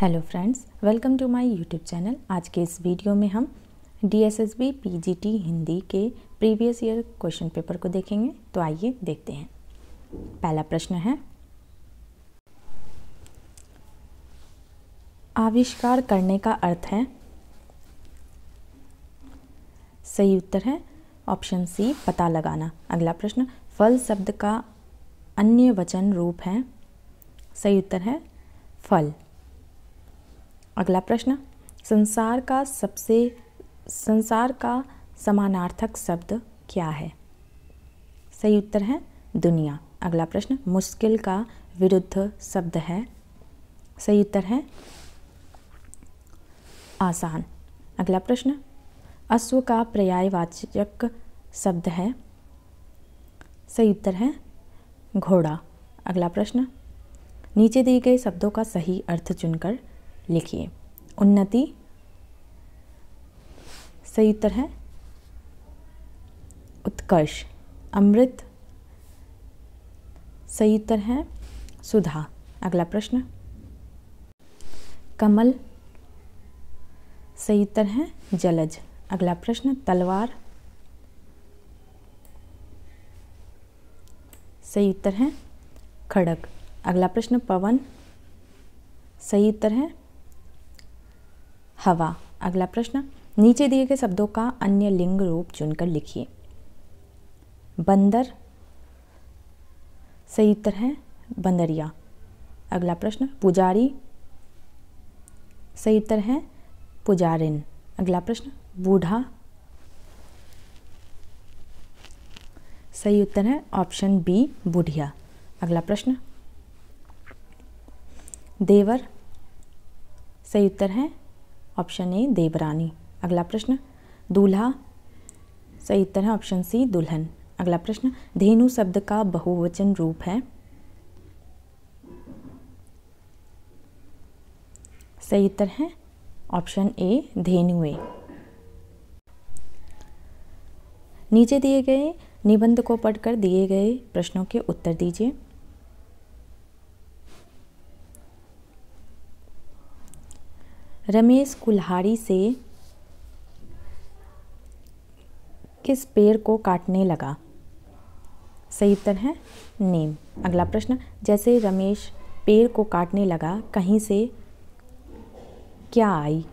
hello friends welcome to my YouTube channel आज के इस वीडियो में हम डीएसएसबी पीजीटी हिंदी के प्रीवियस ईयर क्वेश्चन पेपर को देखेंगे तो आइए देखते हैं पहला प्रश्न है आविष्कार करने का अर्थ है सही उत्तर है ऑप्शन सी पता लगाना अगला प्रश्न फल शब्द का अन्य वचन रूप है सही उत्तर है फल अगला प्रश्न संसार का सबसे संसार का समानार्थक शब्द क्या है सही उत्तर है दुनिया अगला प्रश्न मुश्किल का विरुद्ध शब्द है सही उत्तर है आसान अगला प्रश्न अश्व का पर्यायवाचक शब्द है सही उत्तर है घोड़ा अगला प्रश्न नीचे दिए गए शब्दों का सही अर्थ चुनकर लिखिए उन्नति सही उत्तर है उत्कर्ष अमृत सही उत्तर है सुधा अगला प्रश्न कमल सही उत्तर है जलज अगला प्रश्न तलवार सही उत्तर है खड़क अगला प्रश्न पवन सही उत्तर है हवा अगला प्रश्न नीचे दिए गए शब्दों का अन्य लिंग रूप चुनकर लिखिए बंदर सही उत्तर है बंदरिया अगला प्रश्न पुजारी सही उत्तर है पुजारिन अगला प्रश्न बूढ़ा सही उत्तर है ऑप्शन बी बुढ़िया अगला प्रश्न देवर सही उत्तर है ऑप्शन ए देवरानी अगला प्रश्न दूल्हा सही है ऑप्शन सी दुल्हन अगला प्रश्न धेनु शब्द का बहुवचन रूप है सही उत्तर है ऑप्शन ए धेनुए नीचे दिए गए निबंध को पढ़कर दिए गए प्रश्नों के उत्तर दीजिए रमेश कुल्हाड़ी से किस पेड़ को काटने लगा सही उत्तर है नीम अगला प्रश्न जैसे रमेश पेड़ को काटने लगा कहीं से क्या आई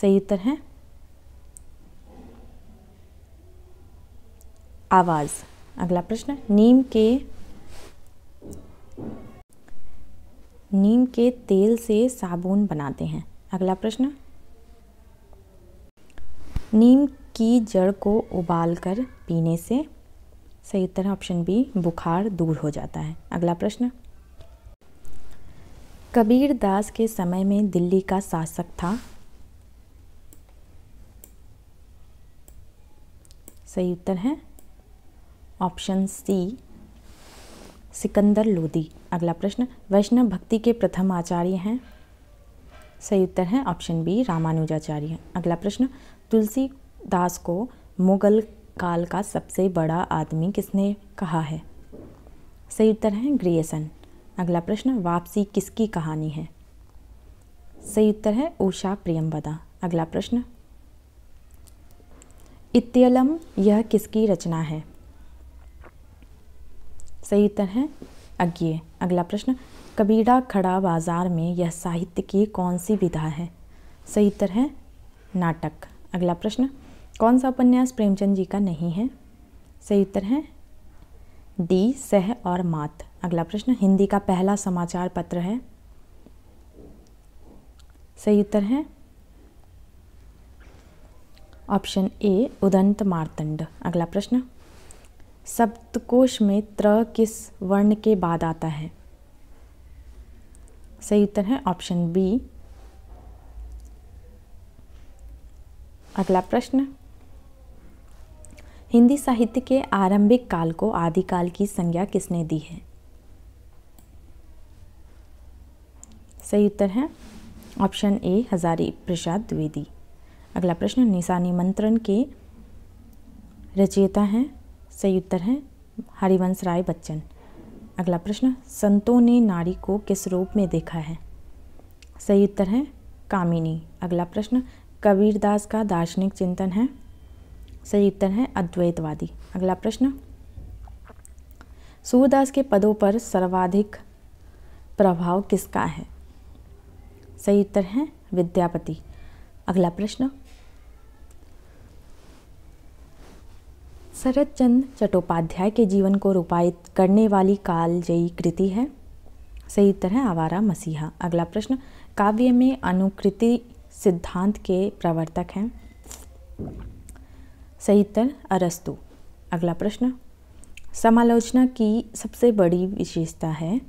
सही उत्तर है आवाज़ अगला प्रश्न नीम के नीम के तेल से साबुन बनाते हैं अगला प्रश्न नीम की जड़ को उबाल कर पीने से सही उत्तर ऑप्शन बी बुखार दूर हो जाता है अगला प्रश्न कबीर दास के समय में दिल्ली का शासक था सही उत्तर है ऑप्शन सी सिकंदर लोदी अगला प्रश्न वैष्णव भक्ति के प्रथम आचार्य हैं सही उत्तर है ऑप्शन बी रामानुजाचार्य अगला प्रश्न तुलसी दास को मुगल काल का सबसे बड़ा आदमी किसने कहा है सही उत्तर है ग्रियसन अगला प्रश्न वापसी किसकी कहानी है सही उत्तर है उषा प्रियम्बदा अगला प्रश्न इत्यलम यह किसकी रचना है सही उत्तर है अज्ञे अगला प्रश्न कबीड़ा खड़ा बाजार में यह साहित्य की कौन सी विधा है सही उत्तर है नाटक अगला प्रश्न कौन सा उपन्यास प्रेमचंद जी का नहीं है सही उत्तर है डी सह और मात अगला प्रश्न हिंदी का पहला समाचार पत्र है सही उत्तर है ऑप्शन ए उदंत मारतंड अगला प्रश्न सप्तकोश में त्र किस वर्ण के बाद आता है सही उत्तर है ऑप्शन बी अगला प्रश्न हिंदी साहित्य के आरंभिक काल को आदिकाल की संज्ञा किसने दी है सही उत्तर है ऑप्शन ए हजारी प्रसाद द्विवेदी अगला प्रश्न निशानी मंत्रण के रचयिता हैं सही उत्तर है हरिवंश राय बच्चन अगला प्रश्न संतों ने नारी को किस रूप में देखा है सही उत्तर है कामिनी अगला प्रश्न कबीरदास का दार्शनिक चिंतन है सही उत्तर है अद्वैतवादी अगला प्रश्न सूरदास के पदों पर सर्वाधिक प्रभाव किसका है सही उत्तर है विद्यापति अगला प्रश्न शरद चंद चट्टोपाध्याय के जीवन को रूपायित करने वाली कालजयी कृति है सही उत्तर है आवारा मसीहा अगला प्रश्न काव्य में अनुकृति सिद्धांत के प्रवर्तक हैं सही उत्तर अरस्तु अगला प्रश्न समालोचना की सबसे बड़ी विशेषता है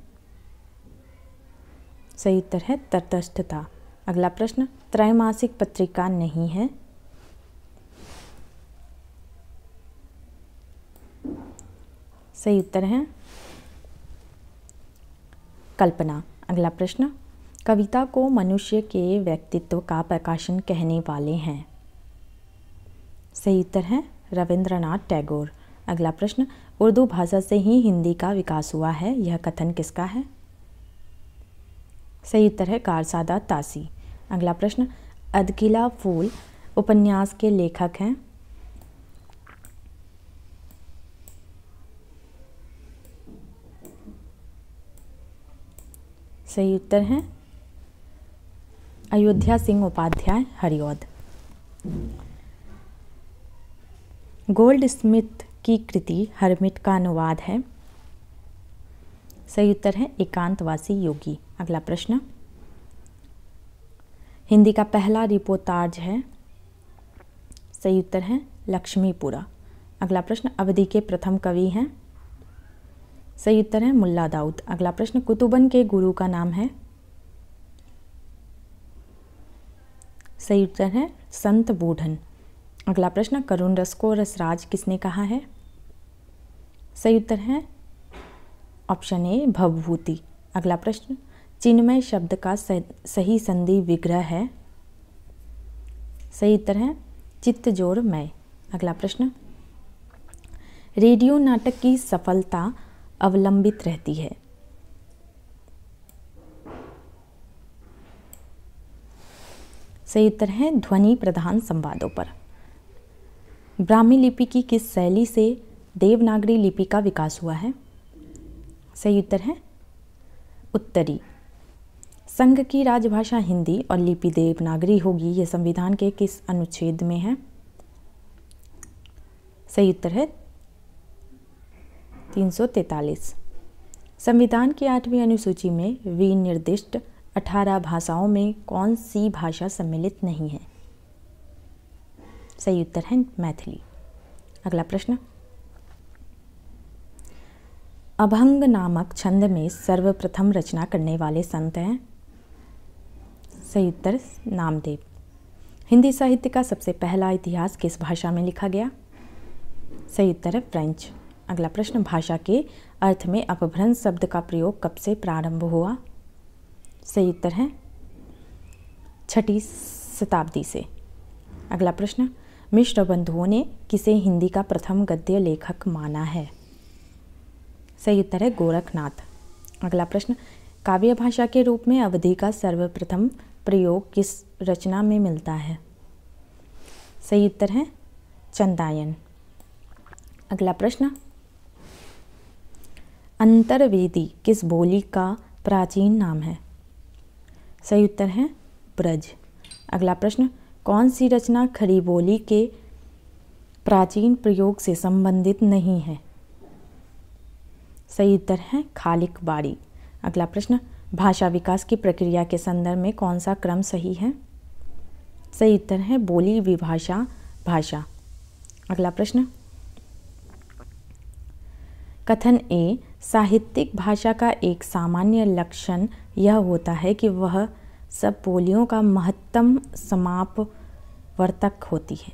सही उत्तर है तटस्थता अगला प्रश्न त्रैमासिक पत्रिका नहीं है सही उत्तर है कल्पना अगला प्रश्न कविता को मनुष्य के व्यक्तित्व का प्रकाशन कहने वाले हैं सही उत्तर है रविंद्रनाथ टैगोर अगला प्रश्न उर्दू भाषा से ही हिंदी का विकास हुआ है यह कथन किसका है सही उत्तर है कारसादा तासी अगला प्रश्न अदकिला फूल उपन्यास के लेखक हैं सही उत्तर है अयोध्या सिंह उपाध्याय हरिओद गोल्ड स्मिथ की कृति हरमिट का अनुवाद है सही उत्तर है एकांतवासी योगी अगला प्रश्न हिंदी का पहला रिपोताज है सही उत्तर है लक्ष्मीपुरा अगला प्रश्न अवधि के प्रथम कवि हैं सही उत्तर है मुल्ला दाऊद अगला प्रश्न कुतुबन के गुरु का नाम है सही उत्तर है संत बूढ़न अगला प्रश्न करुण रस को रसराज किसने कहा है सही उत्तर है ऑप्शन ए भवभूति अगला प्रश्न चिन्मय शब्द का सही संधि विग्रह है सही उत्तर है चित्त जोर मय अगला प्रश्न रेडियो नाटक की सफलता अवलंबित रहती है सही उत्तर है ध्वनि प्रधान संवादों पर ब्राह्मी लिपि की किस शैली से देवनागरी लिपि का विकास हुआ है सही उत्तर है उत्तरी संघ की राजभाषा हिंदी और लिपि देवनागरी होगी यह संविधान के किस अनुच्छेद में है सही उत्तर है 343 संविधान की आठवीं अनुसूची में विनिर्दिष्ट 18 भाषाओं में कौन सी भाषा सम्मिलित नहीं है सही उत्तर है मैथिली अगला प्रश्न अभंग नामक छंद में सर्वप्रथम रचना करने वाले संत हैं सही उत्तर नामदेव हिंदी साहित्य का सबसे पहला इतिहास किस भाषा में लिखा गया सही उत्तर है फ्रेंच अगला प्रश्न भाषा के अर्थ में अपभ्रंश शब्द का प्रयोग कब से प्रारंभ हुआ सही उत्तर है छठी शताब्दी से अगला प्रश्न मिश्र बंधुओं ने किसे हिंदी का प्रथम गद्य लेखक माना है सही उत्तर है गोरखनाथ अगला प्रश्न काव्य भाषा के रूप में अवधि का सर्वप्रथम प्रयोग किस रचना में मिलता है सही उत्तर है चंदायन अगला प्रश्न अंतर्वेदी किस बोली का प्राचीन नाम है सही उत्तर है ब्रज अगला प्रश्न कौन सी रचना खड़ी बोली के प्राचीन प्रयोग से संबंधित नहीं है सही उत्तर है खालिक बाड़ी अगला प्रश्न भाषा विकास की प्रक्रिया के संदर्भ में कौन सा क्रम सही है सही उत्तर है बोली विभाषा भाषा अगला प्रश्न कथन ए साहित्यिक भाषा का एक सामान्य लक्षण यह होता है कि वह सब बोलियों का महत्तम समाप वर्तक होती है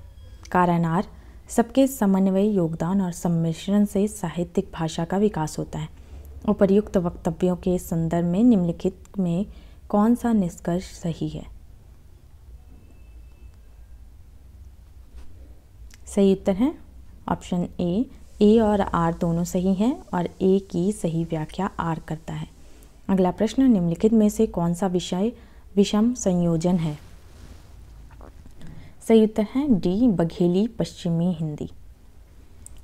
कारणार सबके समन्वय योगदान और सम्मिश्रण से साहित्यिक भाषा का विकास होता है उपर्युक्त वक्तव्यों के संदर्भ में निम्नलिखित में कौन सा निष्कर्ष सही है सही उत्तर है ऑप्शन ए ए और आर दोनों सही हैं और ए की सही व्याख्या आर करता है अगला प्रश्न निम्नलिखित में से कौन सा विषय विषम संयोजन है सही उत्तर है डी बघेली पश्चिमी हिंदी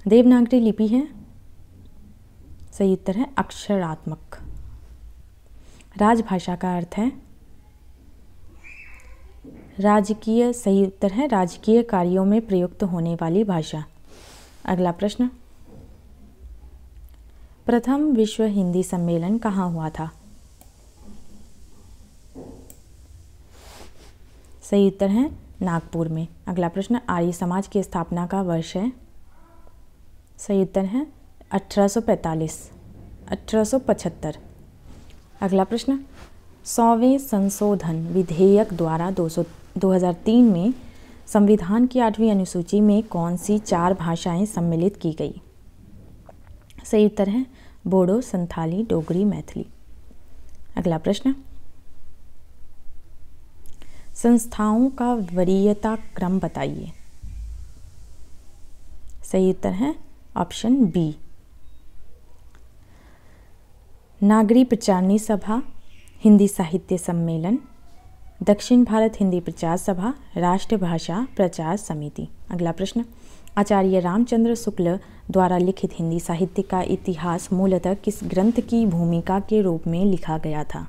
देवनागरी लिपि है सही उत्तर है अक्षरात्मक राजभाषा का अर्थ है राजकीय सही उत्तर है राजकीय कार्यों में प्रयुक्त होने वाली भाषा अगला प्रश्न प्रथम विश्व हिंदी सम्मेलन कहाँ हुआ था सही उत्तर है नागपुर में अगला प्रश्न आर्य समाज की स्थापना का वर्ष है सही उत्तर है 1845 1875 अगला प्रश्न सौवें संशोधन विधेयक द्वारा 200 2003 में संविधान की आठवीं अनुसूची में कौन सी चार भाषाएं सम्मिलित की गई सही उत्तर है बोडो संथाली डोगरी मैथिली अगला प्रश्न संस्थाओं का वरीयता क्रम बताइए सही उत्तर है ऑप्शन बी नागरी प्रचारणी सभा हिंदी साहित्य सम्मेलन दक्षिण भारत हिंदी प्रचार सभा राष्ट्रभाषा प्रचार समिति अगला प्रश्न आचार्य रामचंद्र शुक्ल द्वारा लिखित हिंदी साहित्य का इतिहास मूलतः किस ग्रंथ की भूमिका के रूप में लिखा गया था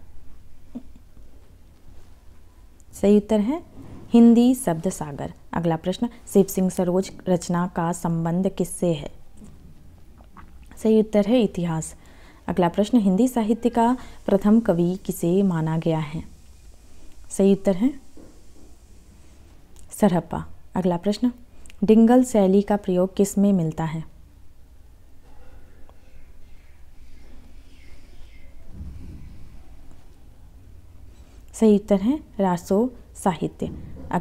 सही उत्तर है हिंदी शब्द सागर अगला प्रश्न शिव सिंह सरोज रचना का संबंध किससे है सही उत्तर है इतिहास अगला प्रश्न हिंदी साहित्य का प्रथम कवि किसे माना गया है सही उत्तर है सरहप्पा अगला प्रश्न डिंगल शैली का प्रयोग किस में मिलता है सही उत्तर है रासो साहित्य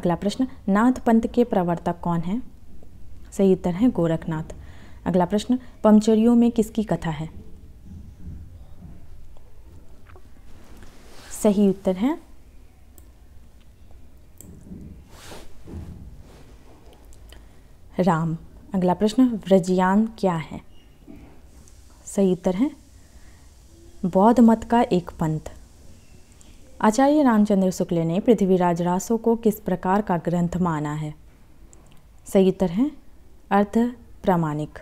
अगला प्रश्न नाथ पंथ के प्रवर्तक कौन है सही उत्तर है गोरखनाथ अगला प्रश्न पंचरियों में किसकी कथा है सही उत्तर है राम अगला प्रश्न व्रजयान क्या है सही उत्तर है बौद्ध मत का एक पंथ आचार्य रामचंद्र शुक्ल ने पृथ्वीराज रासो को किस प्रकार का ग्रंथ माना है सही उत्तर है अर्थ प्रामाणिक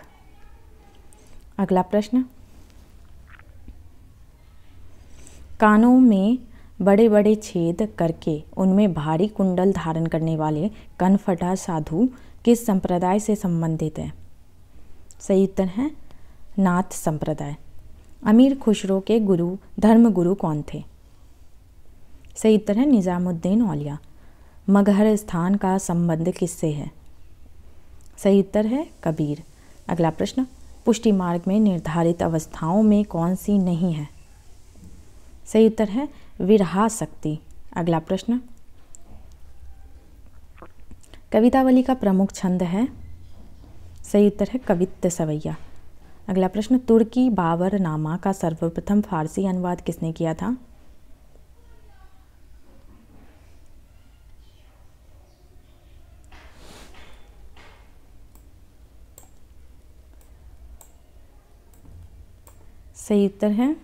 अगला प्रश्न कानों में बड़े बड़े छेद करके उनमें भारी कुंडल धारण करने वाले कनफटा साधु किस संप्रदाय से संबंधित है सही उत्तर है नाथ संप्रदाय अमीर खुसरो के गुरु धर्म गुरु कौन थे सही उत्तर है निज़ामुद्दीन औलिया मगहर स्थान का संबंध किससे है सही उत्तर है कबीर अगला प्रश्न पुष्टि मार्ग में निर्धारित अवस्थाओं में कौन सी नहीं है सही उत्तर है विरहा शक्ति अगला प्रश्न कवितावली का प्रमुख छंद है सही उत्तर है कवित्त सवैया अगला प्रश्न तुर्की बाबर नामा का सर्वप्रथम फारसी अनुवाद किसने किया था सही उत्तर है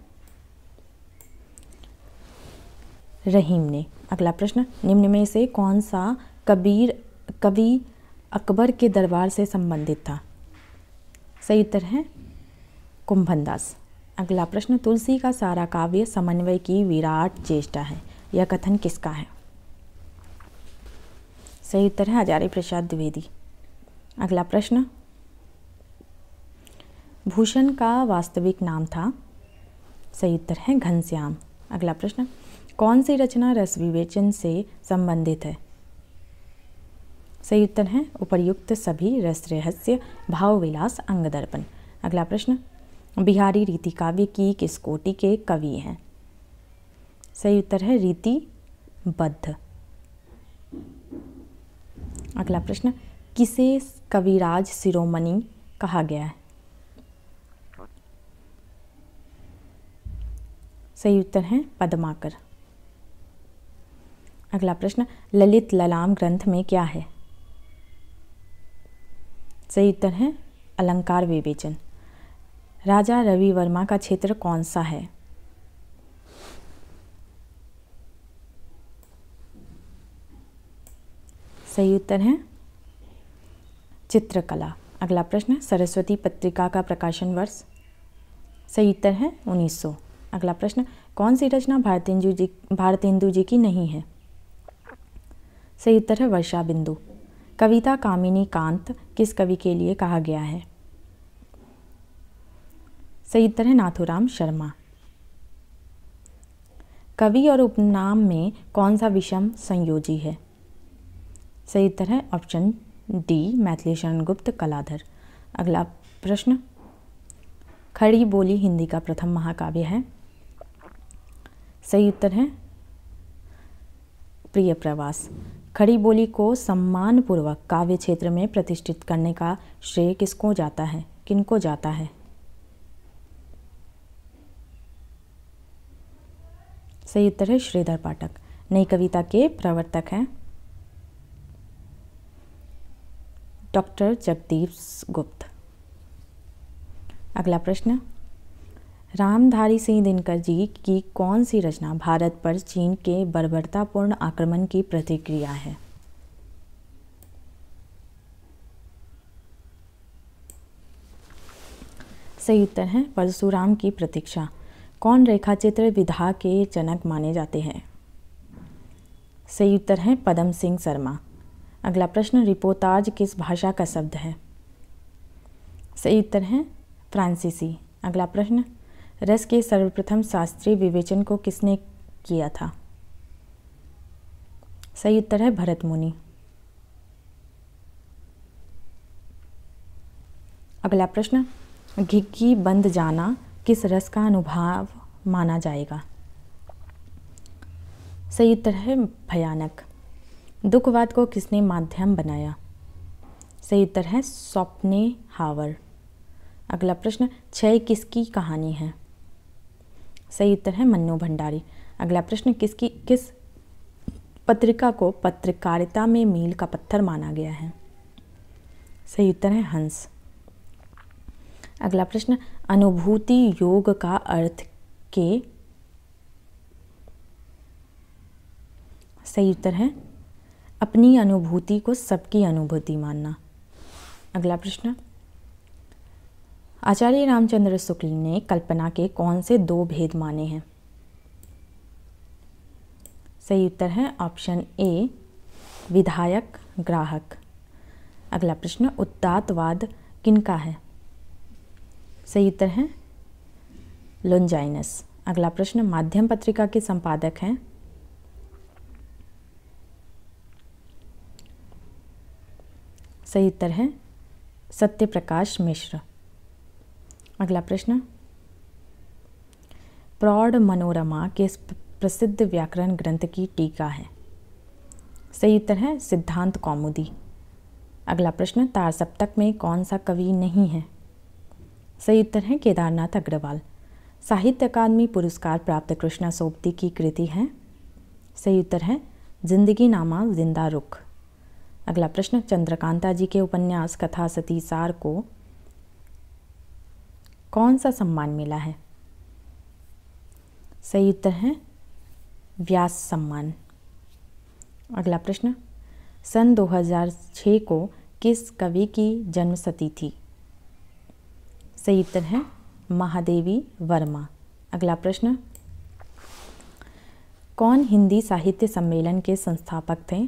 रहीम ने अगला प्रश्न निम्न में से कौन सा कबीर कवि अकबर के दरबार से संबंधित था सही उत्तर है कुंभनदास अगला प्रश्न तुलसी का सारा काव्य समन्वय की विराट चेष्टा है यह कथन किसका है सही उत्तर है हजारी प्रसाद द्विवेदी अगला प्रश्न भूषण का वास्तविक नाम था सही उत्तर है घनश्याम अगला प्रश्न कौन सी रचना रस विवेचन से संबंधित है सही उत्तर है उपर्युक्त सभी रस रहस्य भाव विलास अंग दर्पण अगला प्रश्न बिहारी रीति काव्य की किस कोटि के कवि हैं सही उत्तर है रीति बद्ध अगला प्रश्न किसे कविराज शिरोमणि कहा गया है सही उत्तर है पद्माकर अगला प्रश्न ललित ललाम ग्रंथ में क्या है सही उत्तर है अलंकार विवेचन राजा रवि वर्मा का क्षेत्र कौन सा है सही उत्तर है चित्रकला अगला प्रश्न सरस्वती पत्रिका का प्रकाशन वर्ष सही उत्तर है 1900 अगला प्रश्न कौन सी रचना भारतेंदु जी भारतेंदु जी की नहीं है सही उत्तर है वर्षा बिंदु कविता कामिनी कांत किस कवि के लिए कहा गया है सही है नाथुराम शर्मा कवि और उपनाम में कौन सा विषम संयोजी है सही है ऑप्शन डी मैथिली शरण गुप्त कलाधर अगला प्रश्न खड़ी बोली हिंदी का प्रथम महाकाव्य है सही उत्तर है प्रिय प्रवास खड़ी बोली को सम्मानपूर्वक काव्य क्षेत्र में प्रतिष्ठित करने का श्रेय किसको जाता है किनको जाता है सही उत्तर है श्रीधर पाठक नई कविता के प्रवर्तक हैं डॉक्टर जगदीप गुप्त अगला प्रश्न रामधारी सिंह दिनकर जी की कौन सी रचना भारत पर चीन के बर्बरतापूर्ण आक्रमण की प्रतिक्रिया है सही उत्तर है परशुराम की प्रतीक्षा कौन रेखाचित्र विधा के जनक माने जाते हैं सही उत्तर है पदम सिंह शर्मा अगला प्रश्न रिपोताज किस भाषा का शब्द है सही उत्तर है फ्रांसीसी अगला प्रश्न रस के सर्वप्रथम शास्त्रीय विवेचन को किसने किया था सही उत्तर है भरत मुनि अगला प्रश्न घिक्की बंद जाना किस रस का अनुभाव माना जाएगा सही उत्तर है भयानक दुखवाद को किसने माध्यम बनाया सही उत्तर है स्वप्ने हावर अगला प्रश्न छय किसकी कहानी है सही उत्तर है मन्नू भंडारी अगला प्रश्न किसकी किस पत्रिका को पत्रकारिता में मील का पत्थर माना गया है सही उत्तर है हंस अगला प्रश्न अनुभूति योग का अर्थ के सही उत्तर है अपनी अनुभूति को सबकी अनुभूति मानना अगला प्रश्न आचार्य रामचंद्र शुक्ल ने कल्पना के कौन से दो भेद माने हैं सही उत्तर है ऑप्शन ए विधायक ग्राहक अगला प्रश्न उत्तातवाद किनका है सही उत्तर है लोंजाइनस अगला प्रश्न माध्यम पत्रिका के संपादक हैं सही उत्तर है सत्यप्रकाश मिश्र अगला प्रश्न प्रौढ़ मनोरमा किस प्रसिद्ध व्याकरण ग्रंथ की टीका है सही उत्तर है सिद्धांत कौमुदी अगला प्रश्न तार सप्तक में कौन सा कवि नहीं है सही उत्तर है केदारनाथ अग्रवाल साहित्य अकादमी पुरस्कार प्राप्त कृष्णा सोबती की कृति है सही उत्तर है जिंदगी नामा जिंदा रुख अगला प्रश्न चंद्रकांता जी के उपन्यास कथा सती सार को कौन सा सम्मान मिला है सही उत्तर है व्यास सम्मान अगला प्रश्न सन 2006 को किस कवि की जन्म सती थी सही उत्तर है महादेवी वर्मा अगला प्रश्न कौन हिंदी साहित्य सम्मेलन के संस्थापक थे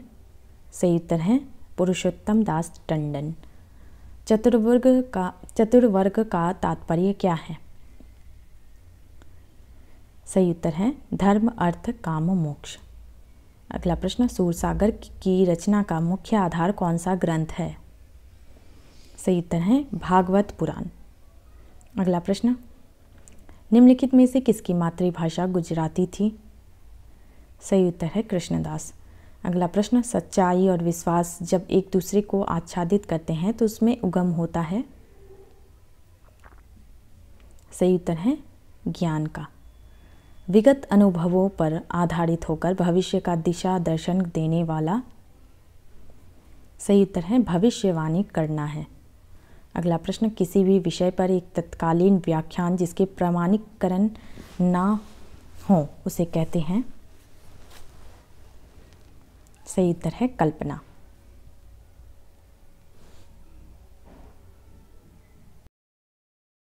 सही उत्तर है पुरुषोत्तम दास टंडन चतुर्वर्ग का चतुर्वर्ग का तात्पर्य क्या है सही उत्तर है धर्म अर्थ काम मोक्ष अगला प्रश्न सूरसागर की रचना का मुख्य आधार कौन सा ग्रंथ है सही उत्तर है भागवत पुराण अगला प्रश्न निम्नलिखित में से किसकी मातृभाषा गुजराती थी सही उत्तर है कृष्णदास अगला प्रश्न सच्चाई और विश्वास जब एक दूसरे को आच्छादित करते हैं तो उसमें उगम होता है सही उत्तर है ज्ञान का विगत अनुभवों पर आधारित होकर भविष्य का दिशा दर्शन देने वाला सही उत्तर है भविष्यवाणी करना है अगला प्रश्न किसी भी विषय पर एक तत्कालीन व्याख्यान जिसके प्रमाणीकरण ना हो उसे कहते हैं सही तरह कल्पना